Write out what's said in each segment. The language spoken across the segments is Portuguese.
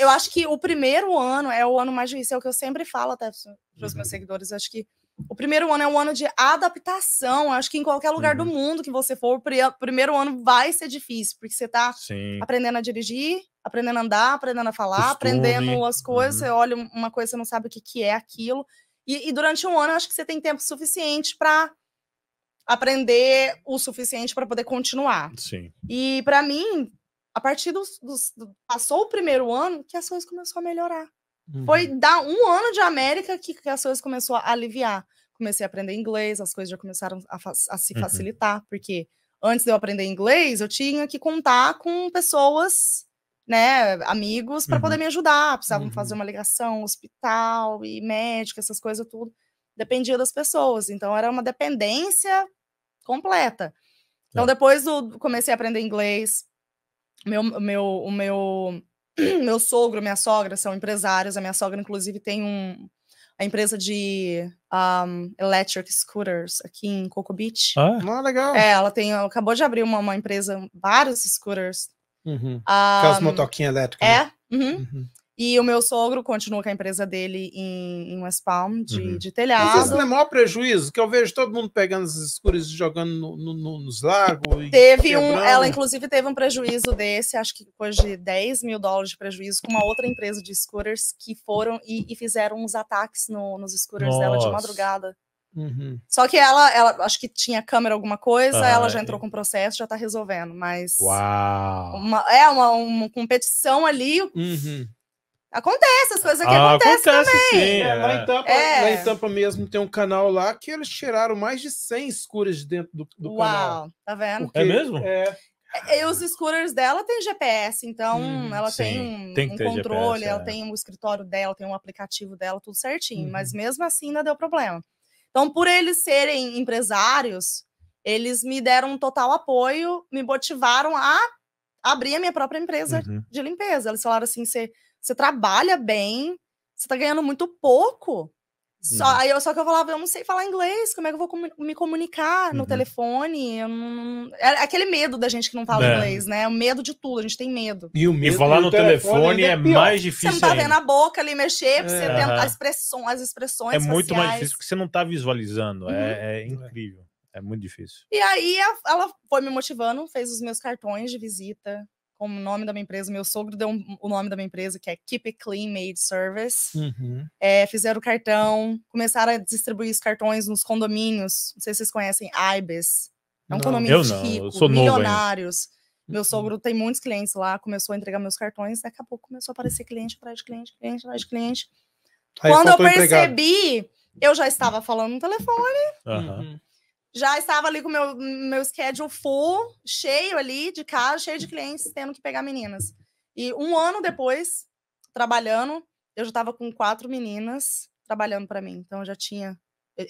eu acho que o primeiro ano é o ano mais difícil, é o que eu sempre falo até para os meus uhum. seguidores. Eu acho que o primeiro ano é um ano de adaptação. Eu acho que em qualquer lugar uhum. do mundo que você for, o primeiro ano vai ser difícil, porque você está aprendendo a dirigir, aprendendo a andar, aprendendo a falar, Costume. aprendendo as uhum. coisas. Uhum. Você olha uma coisa, você não sabe o que, que é aquilo. E, e durante um ano, acho que você tem tempo suficiente para aprender o suficiente para poder continuar. Sim. E para mim, a partir dos, dos, passou o primeiro ano que as coisas começaram a melhorar. Uhum. Foi dar um ano de América que, que as coisas começaram a aliviar. Comecei a aprender inglês, as coisas já começaram a, a se uhum. facilitar, porque antes de eu aprender inglês, eu tinha que contar com pessoas, né, amigos, para uhum. poder me ajudar. Precisavam uhum. fazer uma ligação, hospital e médico, essas coisas tudo. Dependia das pessoas. Então, era uma dependência completa. Então, tá. depois do, comecei a aprender inglês, meu, meu, o meu, meu sogro, minha sogra são empresários. A minha sogra, inclusive, tem um, a empresa de um, electric scooters aqui em Coco Beach. Ah, é? ah legal. É, ela tem, acabou de abrir uma, uma empresa, vários scooters. Uhum. Um, Aquelas motoquinhas elétricas. É. Né? Uhum. Uhum. E o meu sogro continua com a empresa dele em, em West Palm, de, uhum. de telhado. Mas não é maior prejuízo, que eu vejo todo mundo pegando as escuras e jogando no, no, nos lagos. Teve um, ela inclusive teve um prejuízo desse, acho que foi de 10 mil dólares de prejuízo, com uma outra empresa de scooters que foram e, e fizeram uns ataques no, nos scooters Nossa. dela de madrugada. Uhum. Só que ela, ela, acho que tinha câmera alguma coisa, ah, ela já entrou é. com o processo, já tá resolvendo, mas. Uau! Uma, é uma, uma competição ali. Uhum. Acontece, as coisas aqui ah, acontecem acontece, também. Sim, é. é. Lá, em Tampa, é. lá mesmo tem um canal lá que eles tiraram mais de 100 escuras de dentro do, do Uau, canal. tá vendo? Porque, é mesmo? É. é. E os scooters dela tem GPS, então hum, ela sim, tem um, tem um controle, GPS, ela é. tem o um escritório dela, tem um aplicativo dela, tudo certinho. Hum. Mas uhum. mesmo assim ainda deu problema. Então, por eles serem empresários, eles me deram um total apoio, me motivaram a abrir a minha própria empresa uhum. de limpeza. Eles falaram assim: você você trabalha bem, você tá ganhando muito pouco. Só, uhum. aí eu, só que eu falava, eu não sei falar inglês, como é que eu vou com, me comunicar no uhum. telefone? Não... É, é aquele medo da gente que não fala é. inglês, né? O medo de tudo, a gente tem medo. E o medo e falar no telefone, telefone é, é mais difícil. Você não tá ainda. vendo a boca ali mexer, é. você vendo as expressões, as expressões. É faciais. muito mais difícil porque você não tá visualizando. É, uhum. É, é, incrível. É muito difícil. E aí ela foi me motivando, fez os meus cartões de visita, como o nome da minha empresa. Meu sogro deu um, o nome da minha empresa, que é Keep It Clean Made Service. Uhum. É, fizeram o cartão, começaram a distribuir os cartões nos condomínios. Não sei se vocês conhecem Ibis. É um condomínio rico, milionários. Novo meu uhum. sogro tem muitos clientes lá, começou a entregar meus cartões, daqui a pouco começou a aparecer cliente atrás de cliente, cliente atrás de cliente. Aí Quando eu percebi, eu já estava falando no telefone. Uhum já estava ali com o meu, meu schedule full, cheio ali de casa, cheio de clientes, tendo que pegar meninas. E um ano depois, trabalhando, eu já estava com quatro meninas trabalhando para mim. Então, eu já tinha.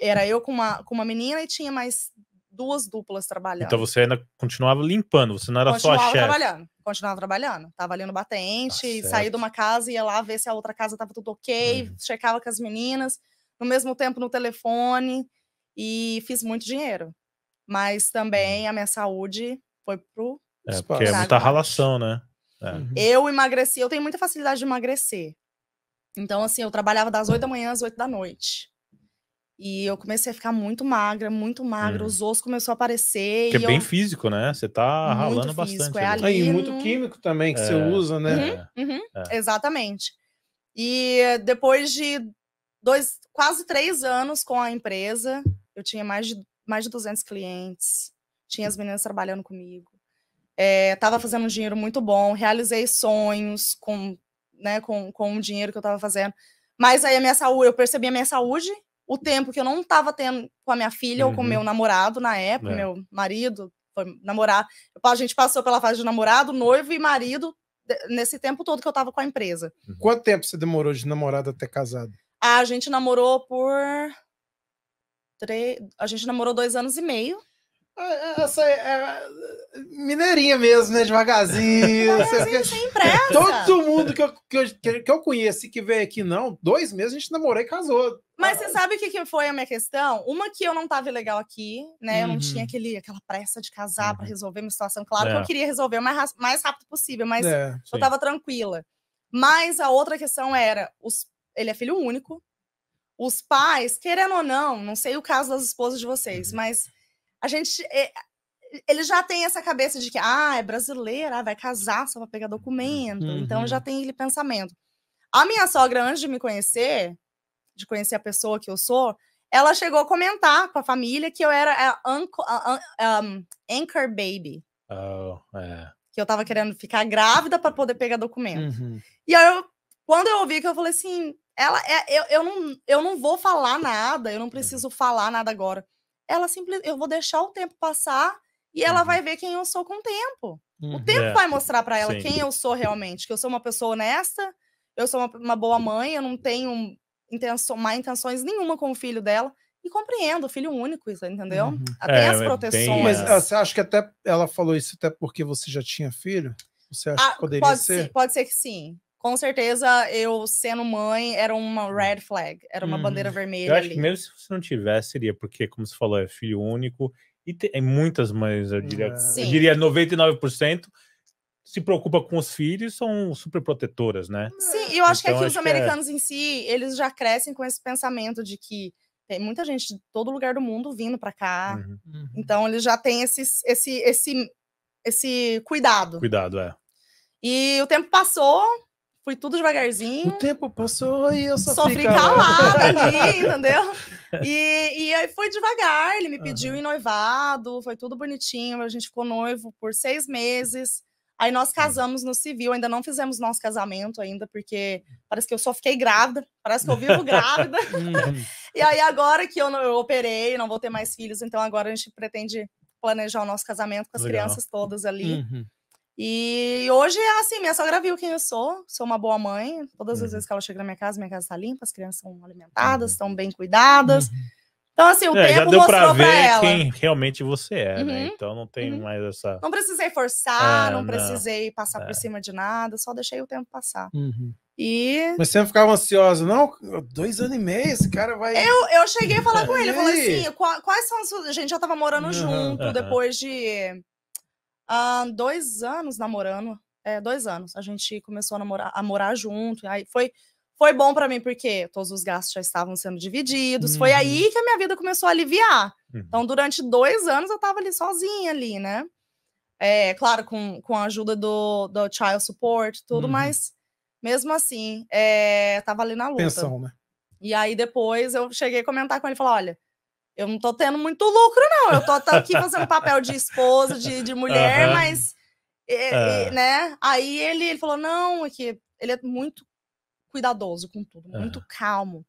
Era eu com uma, com uma menina e tinha mais duas duplas trabalhando. Então, você ainda continuava limpando, você não era continuava só a chefe. trabalhando, continuava trabalhando. Tava ali no batente, tá saía de uma casa, ia lá ver se a outra casa tava tudo ok, hum. checava com as meninas. No mesmo tempo, no telefone e fiz muito dinheiro. Mas hum. também a minha saúde foi pro. É, espaço. porque é muita ralação, né? É. Uhum. Eu emagreci, eu tenho muita facilidade de emagrecer. Então, assim, eu trabalhava das 8 da manhã às 8 da noite. E eu comecei a ficar muito magra, muito magra, hum. os ossos começaram a aparecer. Que é eu... bem físico, né? Você tá ralando físico, é bastante. É ali. E muito químico também que é. você usa, né? Uhum, é, uhum, é. Exatamente. E depois de dois, quase três anos com a empresa, eu tinha mais de, mais de 200 clientes, tinha as meninas trabalhando comigo. Estava é, fazendo um dinheiro muito bom, realizei sonhos com, né, com, com o dinheiro que eu estava fazendo. Mas aí a minha saúde, eu percebi a minha saúde, o tempo que eu não estava tendo com a minha filha uhum. ou com uhum. meu namorado na época, é. meu marido, foi namorar. A gente passou pela fase de namorado, noivo e marido nesse tempo todo que eu estava com a empresa. Quanto tempo você demorou de namorado até casado? A gente namorou por três. A gente namorou dois anos e meio. Ah, é, essa é, é mineirinha mesmo, né? Devagarzinho. Devagarzinho sem Todo mundo que eu, que, eu, que eu conheci que veio aqui, não, dois meses a gente namorou e casou. Mas ah, você sabe o que, que foi a minha questão? Uma que eu não tava legal aqui, né? Eu não uhum. tinha aquele, aquela pressa de casar uhum. para resolver minha situação. Claro é. que eu queria resolver o mais, mais rápido possível, mas é, eu tava tranquila. Mas a outra questão era: os, ele é filho único, os pais, querendo ou não, não sei o caso das esposas de vocês, uhum. mas a gente. Eh, ele já tem essa cabeça de que, ah, é brasileira, ah, vai casar só para pegar documento. Uhum. Então já uhum. tem aquele pensamento. A minha sogra, antes de me conhecer, de conhecer a pessoa que eu sou, ela chegou a comentar com a família que eu era a a, a, um, anchor baby. Oh, é. Que eu tava querendo ficar grávida para poder pegar documento. Uhum. E aí, eu, quando eu ouvi que eu falei assim, ela é, eu, eu, não, eu não vou falar nada, eu não uhum. preciso falar nada agora. Ela simplesmente, eu vou deixar o tempo passar e ela uhum. vai ver quem eu sou com o tempo. O uhum. tempo é. vai mostrar para ela Sim. quem eu sou realmente, que eu sou uma pessoa honesta, eu sou uma, uma boa mãe, eu não tenho intenção, má intenções nenhuma com o filho dela. E compreendo, filho único, isso, entendeu? Uhum. Até é, as é proteções. Bem... Mas ah, você acha que até ela falou isso até porque você já tinha filho? Você acha ah, que poderia pode ser? ser? Pode ser que sim com certeza eu sendo mãe era uma hum. red flag, era uma hum. bandeira vermelha. Eu acho ali. que mesmo se você não tivesse, seria porque, como você falou, é filho único e tem muitas mães, eu diria, eu diria 99% se preocupa com os filhos são super protetoras, né? Sim, eu acho então, que aqui acho os americanos é... em si, eles já crescem com esse pensamento de que tem muita gente de todo lugar do mundo vindo para cá. Uhum. uhum. Então eles já têm esse, esse, esse, esse cuidado. Cuidado, é. E o tempo passou, foi tudo devagarzinho. O tempo passou e eu só, fiquei calada ali, entendeu? E, e aí foi devagar, ele me pediu uhum. em noivado, foi tudo bonitinho. A gente ficou noivo por seis meses. Aí nós casamos no civil, ainda não fizemos nosso casamento ainda, porque parece que eu só fiquei grávida, parece que eu vivo grávida. Uhum. e aí agora que eu, eu, operei, não vou ter mais filhos, então agora a gente pretende planejar o nosso casamento com as Legal. crianças todas ali. Uhum. E hoje é assim, minha sogra viu quem eu sou, sou uma boa mãe. Todas as uhum. vezes que ela chega na minha casa, minha casa está limpa, as crianças são alimentadas, uhum. estão bem cuidadas. Uhum. Então, assim, o é, tempo já deu mostrou pra ver pra ela. quem realmente você é, né? uhum, né? Então não tem uhum. mais essa. Não precisei ah, forçar, não, não precisei passar é. por cima de nada, só deixei o tempo passar. Uhum. E... Mas você não ficava ansiosa, não? Dois anos e meio, esse cara vai. Eu, eu cheguei a falar com ele, falei assim: quais são as. A gente já tava morando junto depois de há dois anos namorando. É, dois anos. A gente começou a, namorar, a morar junto. Aí foi, foi bom para mim, porque todos os gastos já estavam sendo divididos. Uhum. Foi aí uhum. que a minha vida começou a aliviar. Uhum. Então, durante dois anos, eu estava ali sozinha, ali, né? É, claro, com, com a ajuda do, do child support, tudo, uhum. mas mesmo assim, é, tava ali na luta. Pensão, né? E aí depois eu cheguei a comentar com ele e falar: olha, eu não tô tendo muito lucro, não. Eu tô, tô aqui fazendo papel de esposa, de, de mulher, uhum. mas. É, né? Aí ele, ele falou: não, é que ele é muito cuidadoso com tudo, é. muito calmo.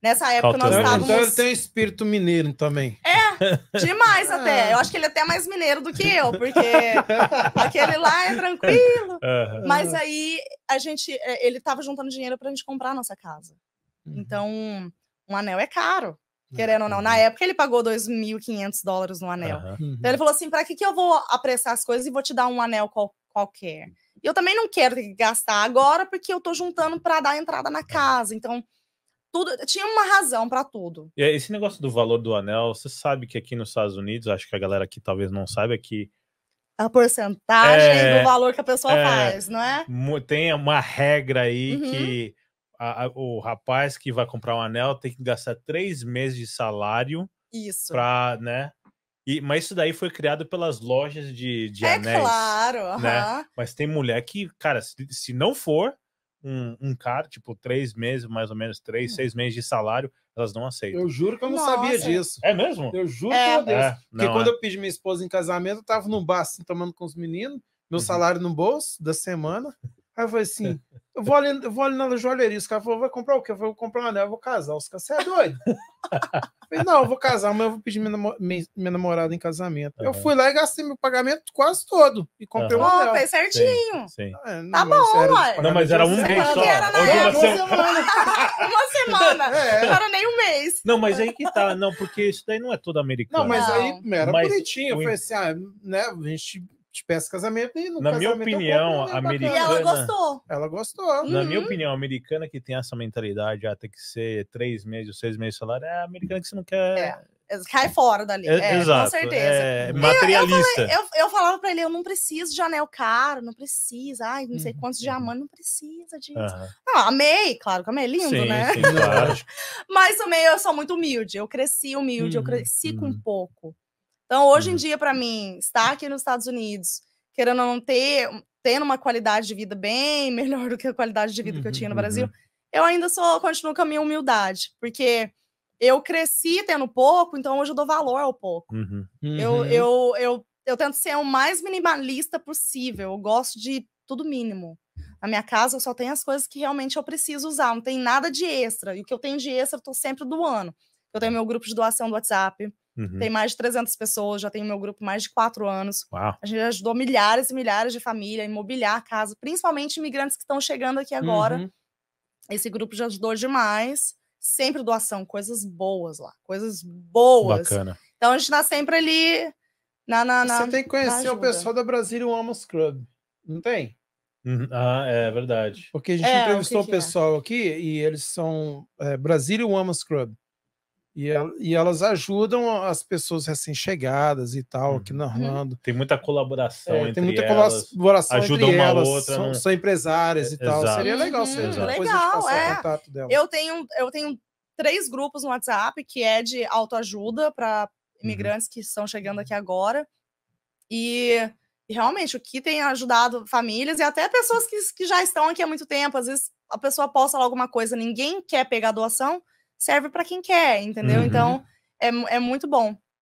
Nessa época Falta nós estávamos. Então ele tem um espírito mineiro também. É, demais até. É. Eu acho que ele é até mais mineiro do que eu, porque aquele lá é tranquilo. Uhum. Mas aí a gente, é, ele tava juntando dinheiro para a gente comprar a nossa casa. Uhum. Então, um anel é caro. É. Querendo ou não, na uhum. época ele pagou 2.500 dólares no anel. Uhum. Então ele falou assim: para que, que eu vou apressar as coisas e vou te dar um anel qual, qualquer? E eu também não quero ter que gastar agora, porque eu tô juntando para dar entrada na é. casa. Então, tudo tinha uma razão para tudo. E esse negócio do valor do anel, você sabe que aqui nos Estados Unidos, acho que a galera aqui talvez não saiba, é que a porcentagem é, do valor que a pessoa é, faz, não é? Tem uma regra aí uhum. que a, a, o rapaz que vai comprar um anel tem que gastar três meses de salário. Isso. Pra, né? E, mas isso daí foi criado pelas lojas de, de é anéis. É claro. Né? Mas tem mulher que, cara, se, se não for um, um, cara, tipo, três meses, mais ou menos, três, hum. seis meses de salário, elas não aceitam. Eu juro que eu não Nossa. sabia disso. É mesmo? Eu juro é. que eu é, Porque quando é. eu pedi minha esposa em casamento, eu tava num bar assim, tomando com os meninos, meu uhum. salário no bolso da semana. Aí eu falei assim: eu vou ali, eu vou ali na joalheria. Os caras falaram: vai comprar o quê? Eu falei: vou comprar uma anel, eu vou casar. Os caras, você é doido? Eu falei: não, eu vou casar, mas eu vou pedir minha, minha namorada em casamento. Uhum. Eu fui lá e gastei meu pagamento quase todo e comprei uhum. um anel. Oh, foi certinho. Sim, sim. É, tá não, tá bom, olha. Não, mas era um mês só. Era na é, uma semana. uma semana. É. Não era nem um mês. Não, mas aí que tá. Não, porque isso daí não é todo americano. Não, mas não. aí era mas bonitinho. O... Eu falei assim: ah, né, a gente peço casamento e no Na minha opinião, é a americana. ela gostou. Ela gostou. Na minha uhum. opinião, a americana que tem essa mentalidade, até ah, ter que ser três meses, seis meses de salário, é a americana que você não quer. É. é cai fora dali. É, é, exato, com certeza. É materialista. Eu, eu, falei, eu, eu falava para ele: eu não preciso de anel caro, não precisa. Ai, não sei uhum. quantos diamantes, não precisa disso. Uhum. Não, amei, claro que amei, é lindo, sim, né? Sim, claro. Mas também eu sou muito humilde. Eu cresci humilde, eu uhum. cresci com pouco. Então, hoje em uhum. dia, para mim, estar aqui nos Estados Unidos, querendo não ter, tendo uma qualidade de vida bem melhor do que a qualidade de vida uhum, que eu tinha no Brasil, uhum. eu ainda sou, continuo com a minha humildade, porque eu cresci tendo pouco, então hoje eu dou valor ao pouco. Uhum, eu, uhum. eu, eu, eu tento ser o mais minimalista possível, eu gosto de tudo mínimo. Na minha casa eu só tenho as coisas que realmente eu preciso usar, não tem nada de extra. E o que eu tenho de extra eu tô sempre doando. Eu tenho meu grupo de doação do WhatsApp, Uhum. Tem mais de 300 pessoas, já tenho meu grupo mais de quatro anos. Uau. A gente ajudou milhares e milhares de famílias a imobiliar casa, principalmente imigrantes que estão chegando aqui agora. Uhum. Esse grupo já ajudou demais. Sempre doação, coisas boas lá, coisas boas. Bacana. Então a gente tá sempre ali na. na, na Você tem que conhecer o pessoal da Brasília Almost Club, não tem? Uhum. Ah, é verdade. Porque a gente é, entrevistou o, que que o é? pessoal é? aqui e eles são é, Brasília Women's Club. E, e, elas ajudam as pessoas recém-chegadas e tal, uhum. aqui na uhum. Orlando. Tem muita colaboração é, entre Tem muita elas, colaboração ajudam entre uma elas, outra. São, né? são empresárias é, e tal. Exato. Seria legal se seria uhum. depois legal, é. contato dela. Eu tenho, eu tenho três grupos no WhatsApp, que é de autoajuda para imigrantes uhum. que estão chegando aqui agora. E realmente, o que tem ajudado famílias e até pessoas que, que já estão aqui há muito tempo. Às vezes a pessoa posta lá alguma coisa, ninguém quer pegar doação, serve para quem quer, entendeu? Uhum. Então, é, é muito bom.